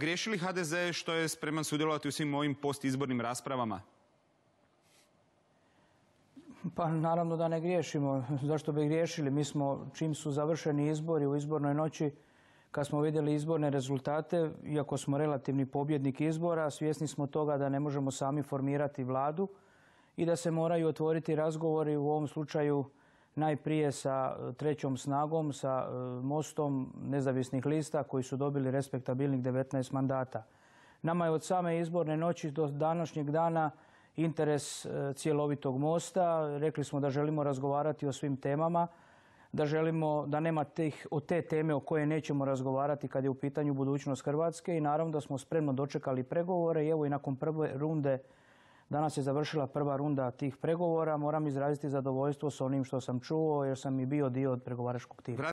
Griješi li HDZ što je spreman sudjelovati u svim ovim postizbornim raspravama? Pa naravno da ne griješimo. Zašto bi griješili? Mi smo, čim su završeni izbori u izbornoj noći, kad smo vidjeli izborne rezultate, iako smo relativni pobjednik izbora, svjesni smo toga da ne možemo sami formirati vladu i da se moraju otvoriti razgovori u ovom slučaju najprije sa e, trećom snagom, sa e, mostom nezavisnih lista koji su dobili respektabilnih 19 mandata. Nama je od same izborne noći do današnjeg dana interes e, cjelovitog mosta. Rekli smo da želimo razgovarati o svim temama, da želimo da nema o te teme o koje nećemo razgovarati kad je u pitanju budućnost Hrvatske i naravno da smo spremno dočekali pregovore i evo i nakon prve runde Danas je završila prva runda tih pregovora. Moram izraziti zadovoljstvo s onim što sam čuo jer sam i bio dio od pregovaračkog tima.